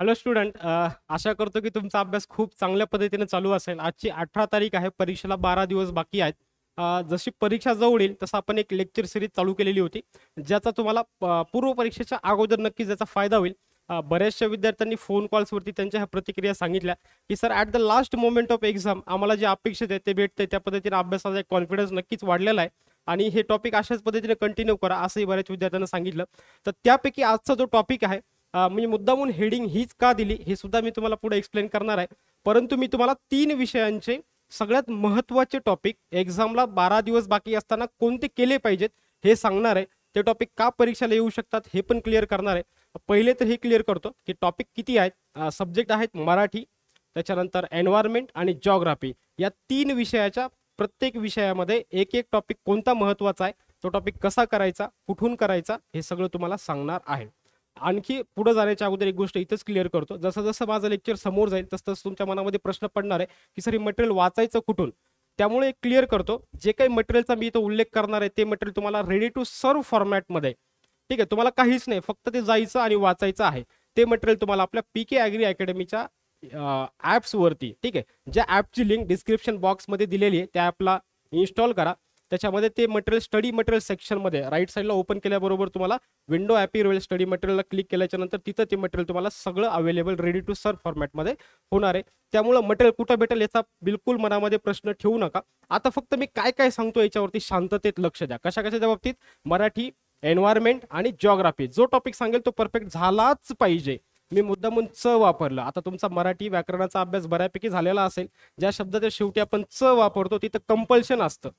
hello student आशा करतो की तुमचा अभ्यास खूप चांगल्या पद्धतीने चालू असेल आजची अठरा तारीख आहे परीक्षेला बारा दिवस बाकी आहेत जशी परीक्षा जवळ येईल तसं आपण एक लेक्चर सिरीज चालू केलेली होती ज्याचा तुम्हाला पूर्व परीक्षेच्या अगोदर नक्कीच ज्याचा फायदा होईल बऱ्याचशा विद्यार्थ्यांनी फोन कॉल्सवरती त्यांच्या ह्या प्रतिक्रिया सांगितल्या की sir at the last moment of exam आम्हाला जे अपेक्षित आहे ते भेटते त्या पद्धतीने अभ्यासाचा एक कॉन्फिडन्स नक्कीच वाढलेला आहे आणि हे टॉपिक अशाच पद्धतीने कंटिन्यू करा असंही बऱ्याच विद्यार्थ्यांना सांगितलं तर त्यापैकी आजचा जो टॉपिक आहे म्हणजे मुद्दामून हेडिंग हीच का दिली हे सुद्धा मी तुम्हाला पुढे एक्सप्लेन करणार आहे परंतु मी तुम्हाला तीन विषयांचे सगळ्यात महत्त्वाचे टॉपिक एक्झामला बारा दिवस बाकी असताना कोणते केले पाहिजेत हे सांगणार आहे ते टॉपिक का परीक्षेला येऊ शकतात हे पण क्लिअर करणार आहे पहिले तर हे क्लिअर करतो की टॉपिक किती आहेत सब्जेक्ट आहेत मराठी त्याच्यानंतर एन्व्हायरमेंट आणि जॉग्राफी या तीन विषयाच्या प्रत्येक विषयामध्ये एक एक टॉपिक कोणता महत्त्वाचा आहे तो टॉपिक कसा करायचा कुठून करायचा हे सगळं तुम्हाला सांगणार आहे आणखी पुढे जाण्याच्या अगोदर एक गोष्ट इथंच क्लिअर करतो जसं जसं माझं लेक्चर समोर जाईल तसं तसं तुमच्या मनामध्ये प्रश्न पडणार आहे की सर हे मटेरियल वाचायचं कुठून त्यामुळे एक क्लिअर करतो जे काही मटेरियलचा मी इथं उल्लेख करणार आहे ते मटेरियल तुम्हाला रेडी टू सर्व फॉर्मॅटमध्ये ठीक आहे तुम्हाला काहीच नाही फक्त ते जायचं आणि वाचायचं आहे ते मटेरियल तुम्हाला आपल्या पी के ॲग्री अकॅडमीच्या ॲप्सवरती ठीक आहे ज्या ॲपची लिंक डिस्क्रिप्शन बॉक्समध्ये दिलेली आहे त्या ॲपला इन्स्टॉल करा त्याच्यामध्ये ते मटेरियल स्टडी मटेरियल सेक्शनमध्ये राईट साईडला ओपन केल्याबरोबर तुम्हाला विंडो ॲपी रोयल स्टडी मटेरियलला क्लिक केल्याच्या नंतर तिथं ते मटेरियल तुम्हाला सगळं अवेलेबल रेडी टू सर्व फॉर्मॅटमध्ये होणार आहे त्यामुळं मटेरियल कुठं भेटेल याचा बिलकुल मनामध्ये प्रश्न ठेवू नका आता फक्त मी काय काय सांगतो याच्यावरती शांततेत लक्ष द्या कशा कशाच्या बाबतीत मराठी एन्व्हायरमेंट आणि जॉग्राफी जो टॉपिक सांगेल तो परफेक्ट झालाच पाहिजे मी मुद्दामून च वापरलं आता तुमचा मराठी व्याकरणाचा अभ्यास बऱ्यापैकी झालेला असेल ज्या शब्दाच्या शेवटी आपण च वापरतो तिथं कंपल्शन असतं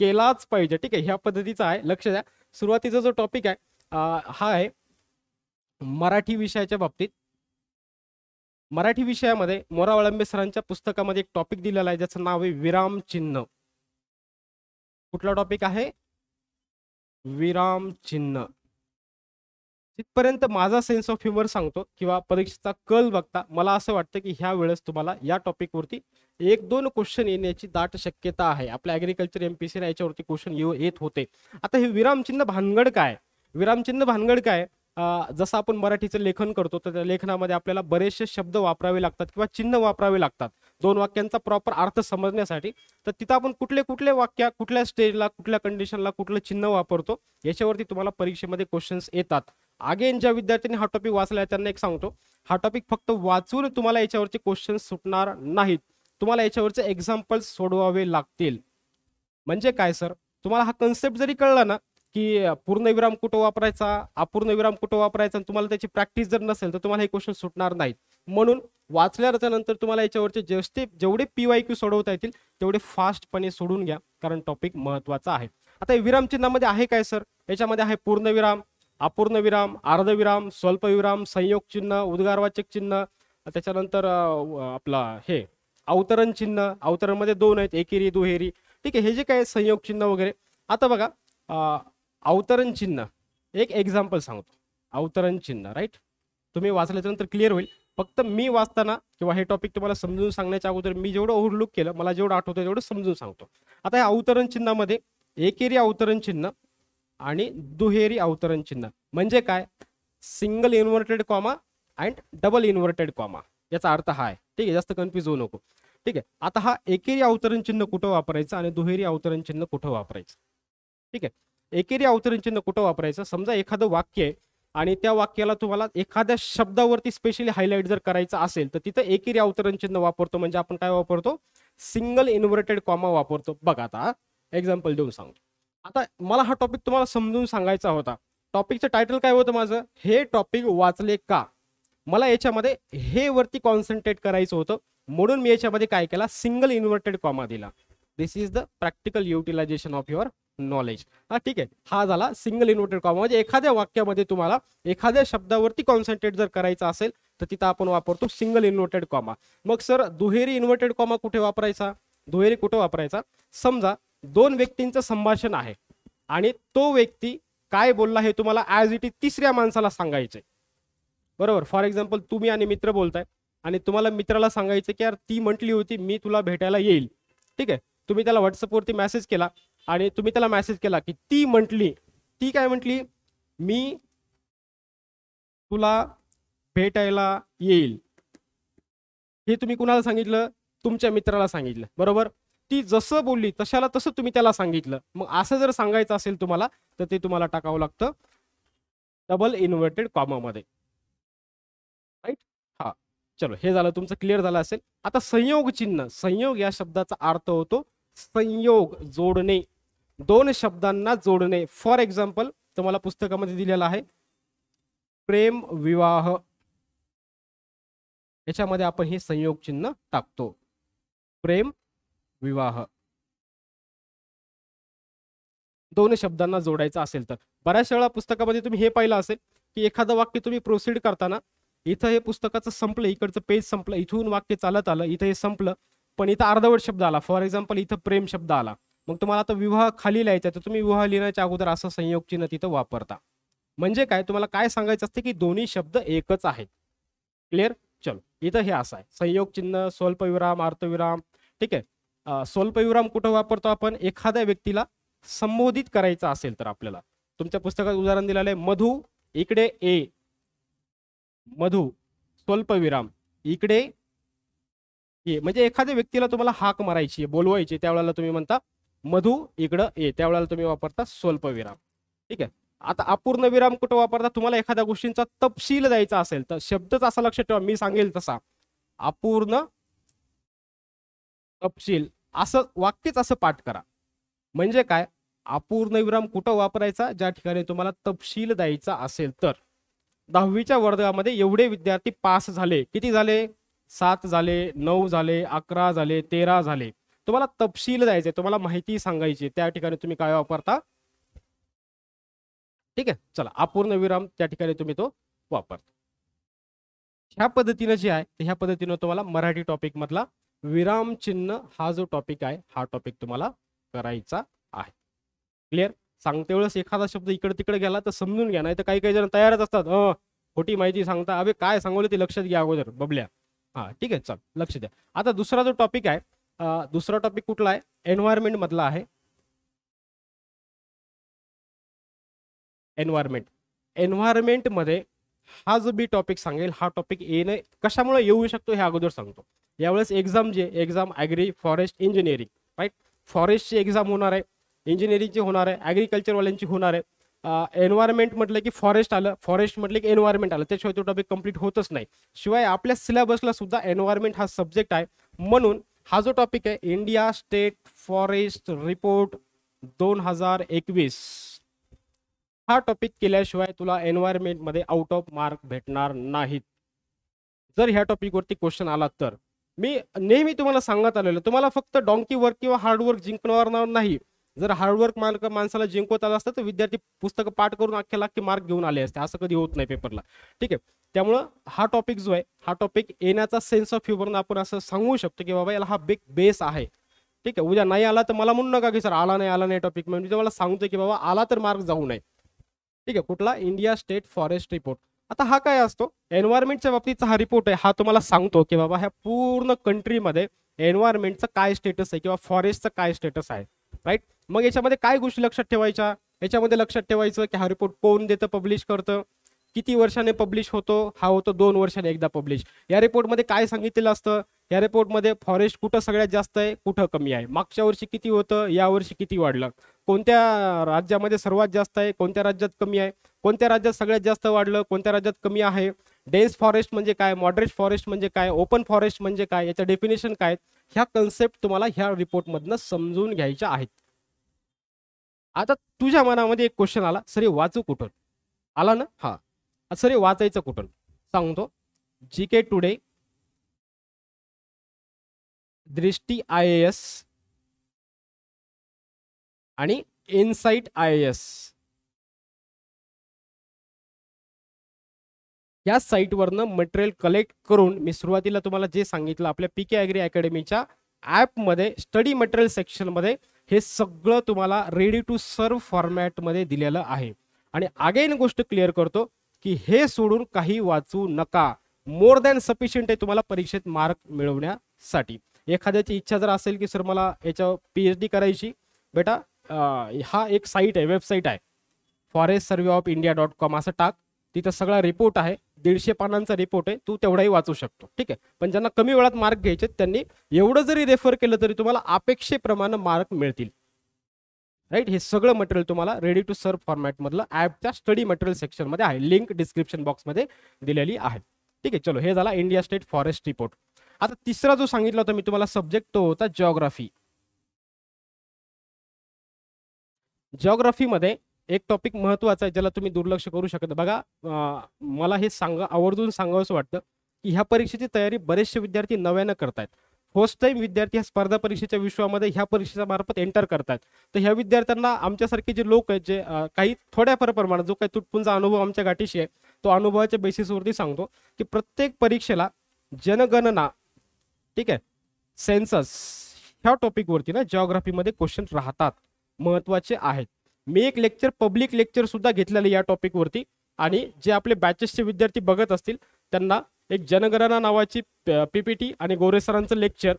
केलाच पाहिजे ठीक आहे ह्या पद्धतीचा आहे लक्ष द्या सुरुवातीचा जो टॉपिक आहे हा आहे मराठी विषयाच्या बाबतीत मराठी विषयामध्ये मोरा वळंबे सरांच्या पुस्तकामध्ये एक टॉपिक दिलेला आहे ज्याचं नाव आहे विराम चिन्ह कुठला टॉपिक आहे विराम चिन्ह तिथपर्यंत माझा सेन्स ऑफ ह्युमर सांगतो किंवा परीक्षेचा कल बघता मला असं वाटतं की ह्या वेळेस तुम्हाला या टॉपिकवरती एक दोन क्वेश्चन येण्याची दाट शक्यता आहे आपल्या ॲग्रिकल्चर एम पी सीला याच्यावरती क्वेश्चन येऊ येत होते आता हे विरामचिन्ह भानगड काय विरामचिन्ह भानगड काय जसं आपण मराठीचं लेखन करतो तर त्या लेखनामध्ये आपल्याला बरेचसे शब्द वापरावे लागतात किंवा चिन्ह वापरावे लागतात दोन वाक्यांचा प्रॉपर अर्थ समजण्यासाठी तर तिथं आपण कुठले कुठले वाक्य कुठल्या स्टेजला कुठल्या कंडिशनला कुठलं चिन्ह वापरतो याच्यावरती तुम्हाला परीक्षेमध्ये क्वेश्चन्स येतात अगेन ज्या विद्यार्थ्यांनी हा टॉपिक वाचला त्यांना एक सांगतो हा टॉपिक फक्त वाचून तुम्हाला याच्यावरचे क्वेश्चन्स सुटणार नाहीत तुम्हाला याच्यावरचे एक्झाम्पल्स सोडवावे लागतील म्हणजे काय सर तुम्हाला हा कन्सेप्ट जरी कळला ना की पूर्णविराम कुठं वापरायचा अपूर्णविराम कुठं वापरायचा आणि तुम्हाला त्याची प्रॅक्टिस जर नसेल तर तुम्हाला हे क्वेश्चन सुटणार नाहीत म्हणून वाचल्यानंतर तुम्हाला याच्यावरचे जेवढे जेवढे पी वाय क्यू सोडवता येतील तेवढे फास्टपणे सोडून घ्या कारण टॉपिक महत्वाचा आहे आता विराम चिन्हामध्ये आहे काय सर याच्यामध्ये आहे पूर्णविराम अपूर्णविराम अर्धविराम स्वल्पविराम संयोग चिन्ह उद्गारवाचक चिन्ह त्याच्यानंतर आपला हे अवतरण चिन्ह अवतरणमध्ये दोन आहेत एकेरी दुहेरी ठीक आहे हे जे काय संयोग चिन्ह वगैरे आता बघा अवतरण चिन्ह एक एक्झाम्पल सांगतो अवतरण चिन्ह राईट तुम्ही वाचल्याच्यानंतर क्लिअर होईल फक्त मी वाचताना किंवा हे टॉपिक तुम्हाला समजून सांगण्याच्या अगोदर मी जेवढं ओव्हरलुक केलं मला जेवढं आठवतं तेवढं समजून सांगतो आता या अवतरण चिन्हामध्ये एकेरी अवतरण चिन्ह आणि दुहेरी अवतरण चिन्ह म्हणजे काय single inverted comma and double inverted comma याचा अर्थ हा आहे ठीक आहे जास्त कन्फ्यूज होऊ नको ठीक आहे आता हा एकेरी अवतरण चिन्ह कुठं वापरायचं आणि दुहेरी अवतरण चिन्ह कुठं वापरायचं ठीक आहे एकेरी अवतरण चिन्ह कुठं वापरायचं समजा एखादं वाक्य आहे आणि त्या वाक्याला तुम्हाला एखाद्या शब्दावरती स्पेशली हायलाईट जर करायचं असेल तर तिथं एकेरी अवतरण चिन्ह वापरतो म्हणजे आपण काय वापरतो सिंगल इन्व्हर्टेड कॉमा वापरतो बघा आता एक्झाम्पल देऊन सांगतो आता मला हा टॉपिक तुम्हाला समजून सांगायचा होता टॉपिकचं टायटल काय होतं माझं हे टॉपिक वाचले का मला याच्यामध्ये हे वरती कॉन्सन्ट्रेट करायचं होतं म्हणून मी याच्यामध्ये काय केला सिंगल इन्व्हर्टेड कॉमा दिला this is the practical utilization of your knowledge हा ठीक आहे हा झाला सिंगल इन्व्हर्टेड कॉमा म्हणजे एखाद्या वाक्यामध्ये तुम्हाला एखाद्या शब्दावरती कॉन्सन्ट्रेट जर करायचं असेल तर तिथं आपण वापरतो सिंगल इन्वर्टेड कॉमा मग सर दुहेरी इन्वर्टेड कॉमा कुठे वापरायचा दुहेरी कुठे वापरायचा समजा दोन व्यक्तींचं संभाषण आहे आणि तो व्यक्ती काय बोलला हे तुम्हाला ॲज इट इज तिसऱ्या माणसाला सांगायचंय बरोबर फॉर एक्झाम्पल तुम्ही आणि मित्र बोलताय आणि तुम्हाला मित्राला सांगायचं की यार ती म्हटली होती मी तुला भेटायला येईल ठीक आहे तुम्ही त्याला व्हॉट्सअपवरती मेसेज केला आणि तुम्ही त्याला मेसेज केला की ती म्हटली ती काय म्हटली मी तुला भेटायला येईल हे तुम्ही कुणाला सांगितलं तुमच्या मित्राला सांगितलं बरोबर ती जसं बोलली तशाला तसं तुम्ही त्याला सांगितलं मग असं जर सांगायचं असेल तुम्हाला तर ते तुम्हाला टाकावं लागतं डबल इन्व्हर्टेड कॉमामध्ये राईट हा चलो हे झालं तुमचं क्लिअर झालं असेल आता संयोग चिन्ह संयोग या शब्दाचा अर्थ होतो संयोग जोडणे दोन शब्दांना जोडणे फॉर एक्झाम्पल तुम्हाला पुस्तकामध्ये दिलेला आहे प्रेम विवाह याच्यामध्ये आपण हे संयोग चिन्ह टाकतो प्रेम विवाह दोन शब्दांना जोडायचं असेल तर बऱ्याच वेळा पुस्तकामध्ये तुम्ही हे पाहिलं असेल की एखादं वाक्य तुम्ही प्रोसिड करताना इथं हे पुस्तकाचं संपलं इकडचं पेज संपलं इथून वाक्य चालत आलं इथं हे संपलं पण इथं अर्धवट शब्द आला फॉर एक्झाम्पल इथं प्रेम शब्द आला मग तुम्हाला आता विवाह खाली लिहायचा तर तुम्ही विवाह लिहिण्याच्या अगोदर असं संयोग चिन्ह तिथं वापरता म्हणजे काय तुम्हाला काय सांगायचं असते की दोन्ही शब्द एकच आहेत क्लिअर चलो इथं हे असं आहे संयोग चिन्ह स्वल्पविराम अर्थविराम ठीक आहे स्वल्पविराम कुठं वापरतो आपण एखाद्या व्यक्तीला संबोधित करायचं असेल तर आपल्याला तुमच्या पुस्तकात उदाहरण दिलेलं आहे मधू इकडे ए मधु स्वल्पविराम इकडे ये म्हणजे एखाद्या व्यक्तीला तुम्हाला हाक मारायची बोलवायची त्यावेळेला तुम्ही म्हणता मधू इकडं ये त्यावेळेला तुम्ही वापरता स्वल्पविराम ठीक आहे आता अपूर्ण विराम कुठं वापरता तुम्हाला एखाद्या गोष्टींचा तपशील द्यायचा असेल तर शब्दच असा लक्षात ठेवा मी सांगेल तसा अपूर्ण तपशील असं वाक्यच असं पाठ करा म्हणजे काय अपूर्ण विराम कुठं वापरायचा ज्या ठिकाणी तुम्हाला तपशील द्यायचा असेल तर दहावीच्या वर्गामध्ये एवढे विद्यार्थी पास झाले किती झाले सात झाले नऊ झाले अकरा झाले तेरा झाले तुम्हाला तपशील द्यायचे तुम्हाला माहिती सांगायची त्या ठिकाणी तुम्ही काय वापरता ठीक आहे चला अपूर्ण विराम त्या ठिकाणी तुम्ही तो वापरता ह्या पद्धतीनं जे आहे ह्या पद्धतीनं तुम्हाला मराठी टॉपिक मधला विराम चिन्ह हा जो टॉपिक आहे हा टॉपिक तुम्हाला करायचा आहे क्लिअर सांगते वेळेस एखादा शब्द इकडे तिकडे गेला तर समजून घ्या नाही तर काही काही जण तयारच असतात खोटी माहिती सांगता अवे काय सांगवलं ते लक्षात घ्या अगोदर बबल्या हा ठीक आहे चल लक्ष द्या आता दुसरा जो टॉपिक आहे दुसरा टॉपिक कुठला आहे एन्व्हायरमेंट मधला आहे एन्व्हायरमेंट मध्ये हा जो बी टॉपिक सांगेल हा टॉपिक येणे कशामुळे येऊ शकतो हे अगोदर सांगतो यावेळेस एक्झाम जे exam agri forest engineering right फॉरेस्टची एक्झाम होणार आहे इंजिनिअरिंगची होणार आहे ॲग्रिकल्चरवाल्यांची होणार आहे एन्व्हायरमेंट म्हटलं की फॉरेस्ट आलं फॉरेस्ट म्हटलं की एन्व्हायरमेंट आलं त्याशिवाय तो टॉपिक कंप्लीट होतच नाही शिवाय आपल्या सिलेबसला सुद्धा एन्व्हायरमेंट हा सब्जेक्ट आहे म्हणून हा जो टॉपिक आहे इंडिया स्टेट फॉरेस्ट रिपोर्ट दोन हजार एकवीस हा टॉपिक केल्याशिवाय तुला मध्ये आउट ऑफ मार्क भेटणार नाहीत जर ह्या टॉपिकवरती क्वेश्चन आला तर मी नेहमी तुम्हाला सांगत आलेलं तुम्हाला फक्त वर्क किंवा हार्डवर्क जिंकणार नाही जर हार्डवर्क मार्क माणसाला जिंकवत आलं असतं तर विद्यार्थी पुस्तकं पाठ करून अख्ख्या लाखे मार्क घेऊन आले असते असं कधी होत नाही पेपरला ठीक आहे त्यामुळं हा टॉपिक जो आहे हा टॉपिक येण्याचा सेन्स ऑफ ह्युमरनं आपण असं सांगू शकतो की बाबा याला हा बिग बेस आहे ठीक आहे उद्या नाही आला तर मला म्हणू नका की सर आला नाही आला नाही टॉपिक म्हणजे मला सांगतो की बाबा आला तर मार्क जाऊ नये ठीक आहे कुठला इंडिया स्टेट फॉरेस्ट रिपोर्ट आता हा काय असतो एन्व्हायरमेंटच्या बाबतीचा हा रिपोर्ट आहे हा तुम्हाला सांगतो की बाबा ह्या पूर्ण कंट्रीमध्ये एन्व्हायरमेंटचं काय स्टेटस आहे किंवा फॉरेस्टचं काय स्टेटस आहे राईट मग याच्यामध्ये काय गोष्टी लक्षात ठेवायच्या याच्यामध्ये लक्षात ठेवायचं की हा रिपोर्ट कोण देतं पब्लिश करतं किती वर्षाने पब्लिश होतो हा होतो दोन वर्षाने एकदा पब्लिश या रिपोर्टमध्ये काय सांगितलेलं असतं या रिपोर्टमध्ये फॉरेस्ट कुठं सगळ्यात जास्त आहे कुठं कमी आहे मागच्या वर्षी किती होतं यावर्षी किती वाढलं कोणत्या राज्यामध्ये सर्वात जास्त आहे कोणत्या राज्यात कमी आहे कोणत्या राज्यात सगळ्यात जास्त वाढलं कोणत्या राज्यात कमी आहे डेन्स फॉरेस्ट म्हणजे काय मॉडरेट फॉरेस्ट म्हणजे काय ओपन फॉरेस्ट म्हणजे काय याचं डेफिनेशन काय ह्या कन्सेप्ट तुम्हाला ह्या रिपोर्टमधनं समजून घ्यायच्या आहेत आता तुझ्या मनामध्ये एक क्वेश्चन आला सरे वाचू कुठून आला ना हा सरे वाचायचं कुठून सांगतो G K today Drishti I S आणि इनसाइट आय एस या साईटवरनं मटेरियल कलेक्ट करून मी सुरुवातीला तुम्हाला जे सांगितलं आपल्या पी के अॅग्री अकॅडमीच्या ॲपमध्ये स्टडी मटेरियल सेक्शनमध्ये हे सगळं तुम्हाला रेडी टू सर्व फॉर्मॅटमध्ये दिलेलं आहे आणि अगेन गोष्ट क्लिअर करतो की हे सोडून काही वाचू नका मोर दॅन सफिशियंट आहे तुम्हाला परीक्षेत मार्क मिळवण्यासाठी एखाद्याची इच्छा जर असेल की सर मला याच्यावर पी एच डी करायची बेटा हा एक साईट आहे वेबसाईट आहे forest survey of India dot com असं टाक तिथं सगळा रिपोर्ट आहे दीडशे पानांचा रिपोर्ट आहे तू तेवढाही वाचू शकतो ठीक आहे पण ज्यांना कमी वेळात मार्क घ्यायचे त्यांनी एवढं जरी रेफर केलं तरी तुम्हाला अपेक्षेप्रमाणे मार्क मिळतील राईट हे सगळं मटेरियल तुम्हाला रेडी टू सर्व फॉर्मॅटमधलं ॲपच्या स्टडी मटेरियल सेक्शनमध्ये आहे लिंक डिस्क्रिप्शन बॉक्समध्ये दिलेली आहे ठीक आहे चलो हे झाला इंडिया स्टेट फॉरेस्ट रिपोर्ट आता तिसरा जो सांगितला होता मी तुम्हाला सब्जेक्ट तो होता जॉग्राफी जॉग्राफीमध्ये एक टॉपिक महत्वाचा आहे ज्याला तुम्ही दुर्लक्ष करू शकत बघा मला हे सांगा आवर्जून सांगावंसं वाटतं की ह्या परीक्षेची तयारी बरेचसे विद्यार्थी नव्यानं करतायत फर्स्ट टाइम विद्यार्थी ह्या स्पर्धा परीक्षेच्या विश्वामध्ये ह्या परीक्षेच्या मार्फत एंटर करतात तर ह्या विद्यार्थ्यांना आमच्यासारखे जे लोक आहेत जे काही थोड्याफार प्रमाणात जो काही तुटपुंचा अनुभव आमच्या गाठीशी आहे तो अनुभवाच्या बेसिसवरती सांगतो की प्रत्येक परीक्षेला जनगणना ठीक आहे सेन्सस ह्या टॉपिकवरती ना जॉग्राफीमध्ये क्वेश्चन राहतात महत्त्वाचे आहेत मी एक लेक्चर पब्लिक लेक्चर सुद्धा घेतलेलं या टॉपिकवरती आणि जे आपले बॅचेसचे विद्यार्थी बघत असतील त्यांना एक जनगणना नावाची पीपीटी आणि गोरेसरांचं लेक्चर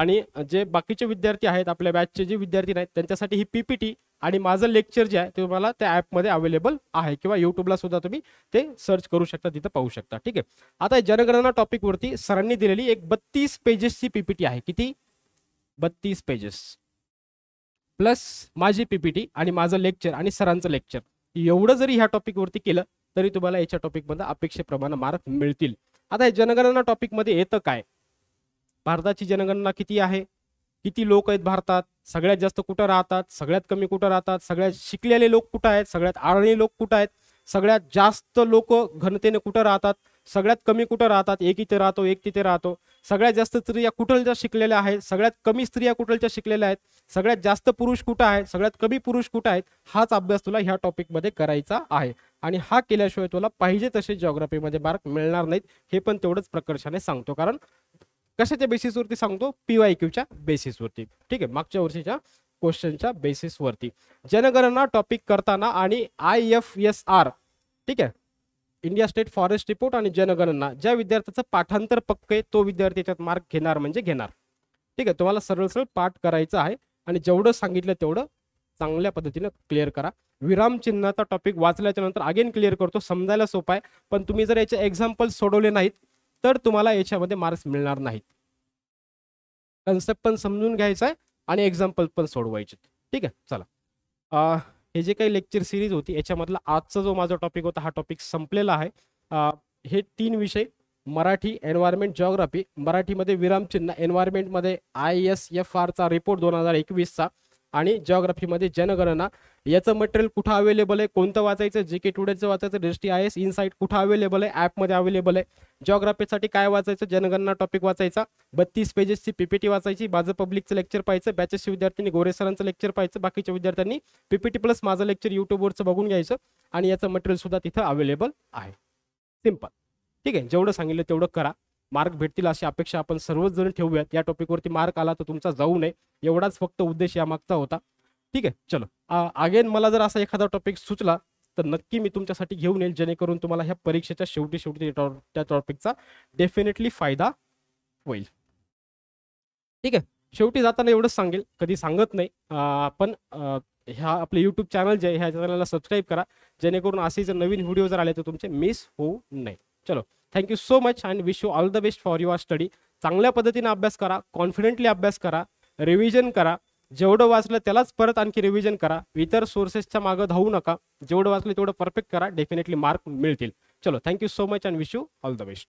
आणि जे बाकीचे विद्यार्थी आहेत आपल्या बॅचचे जे विद्यार्थी नाहीत त्यांच्यासाठी ही पीपीटी आणि माझं लेक्चर जे आहे ते तुम्हाला त्या ॲपमध्ये अवेलेबल आहे किंवा युट्यूबला सुद्धा तुम्ही ते सर्च करू शकता तिथं पाहू शकता ठीक आहे आता जनगणना टॉपिकवरती सरांनी दिलेली एक बत्तीस पेजेसची पीपीटी आहे किती बत्तीस पेजेस प्लस माझी पीपीटी आणि माझं लेक्चर आणि सरांचं लेक्चर एवढं जरी ह्या टॉपिकवरती केलं तरी तुम्हाला याच्या टॉपिकमध्ये अपेक्षेप्रमाणे मार्क मिळतील आता हे जनगणना टॉपिकमध्ये येतं काय भारताची जनगणना किती आहे किती लोक आहेत भारतात सगळ्यात जास्त कुठं राहतात सगळ्यात कमी कुठं राहतात सगळ्यात शिकलेले लोक कुठं आहेत सगळ्यात आळणी लोक कुठं आहेत सगळ्यात जास्त लोक घनतेने कुठं राहतात सगळ्यात कमी कुठं राहतात एक इथे राहतो एक तिथे राहतो सगळ्यात जास्त स्त्रिया कुठलच्या शिकलेल्या आहेत सगळ्यात कमी स्त्रिया कुठलच्या शिकलेल्या आहेत सगळ्यात जास्त पुरुष कुठं आहेत सगळ्यात कमी पुरुष कुठं आहेत हाच अभ्यास तुला ह्या टॉपिकमध्ये करायचा आहे आणि हा केल्याशिवाय तुला पाहिजे तसे जॉग्राफीमध्ये मार्क मिळणार नाहीत हे पण तेवढंच प्रकर्षाने सांगतो कारण कशाच्या बेसिसवरती सांगतो वाय क्यूच्या बेसिसवरती ठीक आहे मागच्या वर्षीच्या क्वेश्चनच्या बेसिसवरती जनगणना टॉपिक करताना आणि आय एफ एस आर ठीक आहे इंडिया स्टेट फॉरेस्ट रिपोर्ट आणि जनगणना ज्या विद्यार्थ्याचं पाठांतर पक्क आहे तो विद्यार्थी याच्यात मार्क घेणार म्हणजे घेणार ठीक आहे तुम्हाला सरळ सरळ पाठ करायचं आहे आणि जेवढं सांगितलं तेवढं चांगल्या पद्धतीनं क्लिअर करा विरामचिन्हाचा टॉपिक वाचल्याच्या नंतर अगेन क्लिअर करतो समजायला सोपा आहे पण तुम्ही जर याचे एक्झाम्पल सोडवले नाहीत तर तुम्हाला याच्यामध्ये मार्क्स मिळणार नाहीत कन्सेप्ट पण समजून घ्यायचा आहे आणि एक्झाम्पल पण सोडवायचे ठीक आहे चला हे जे काही लेक्चर सिरीज होती याच्यामधला आजचा जो माझा टॉपिक होता हा टॉपिक संपलेला आहे हे तीन विषय मराठी एन्व्हायरमेंट जॉग्राफी मराठीमध्ये विरामचिन्ह एन्व्हायरमेंटमध्ये आय एस एफ आरचा रिपोर्ट दोन हजार एकवीसचा आणि जॉग्राफीमध्ये जनगणना याचं मटेरियल कुठं अवेलेबल आहे कोणतं वाचायचं जे के टुडेचं वाचायचं रेस्टी आय एस इनसाईट कुठं अवेलेबल आहे ॲपमध्ये अवेलेबल आहे जॉग्राफीसाठी काय वाचायचं जनगणना टॉपिक वाचायचा बत्तीस पेजेसची पीपीटी वाचायची माझं पब्लिकचं लेक्चर पाहायचं बॅचेसच्या विद्यार्थ्यांनी गोरे सरांचं लेक्चर पाहायचं बाकीच्या विद्यार्थ्यांनी पीपीटी प्लस माझं लेक्चर युट्यूबवरचं बघून घ्यायचं आणि याचं मटेरियल सुद्धा तिथं अवेलेबल आहे सिम्पल ठीक आहे जेवढं सांगितलं तेवढं करा मार्क भेटतील अशी अपेक्षा आपण सर्वच जण ठेवूयात या टॉपिकवरती मार्क आला तर तुमचा जाऊ नये एवढाच फक्त उद्देश यामागचा होता ठीक आहे चलो अगेन मला जर असा एखादा टॉपिक सुचला तर नक्की मी तुमच्यासाठी घेऊन येईल जेणेकरून तुम्हाला ह्या परीक्षेच्या शेवटी शेवटी त्या टॉपिकचा डेफिनेटली फायदा होईल ठीक आहे शेवटी जाताना एवढंच सांगेल कधी सांगत नाही आपण ह्या आपले यूट्यूब चॅनल जे ह्या चॅनलला सबस्क्राईब करा जेणेकरून असे जर नवीन व्हिडिओ जर आले तर तुमचे मिस होऊ नये चलो thank you so much and wish you all the best for your study चांगल्या पद्धतीने अभ्यास करा कॉन्फिडेंटली अभ्यास करा रिव्हिजन करा जेवढं वाचलं त्यालाच परत आणखी रिव्हिजन करा इतर सोर्सेसच्या मागं धावू नका जेवढं वाचलं तेवढं परफेक्ट करा डेफिनेटली मार्क मिळतील चलो thank you so much and wish you all the best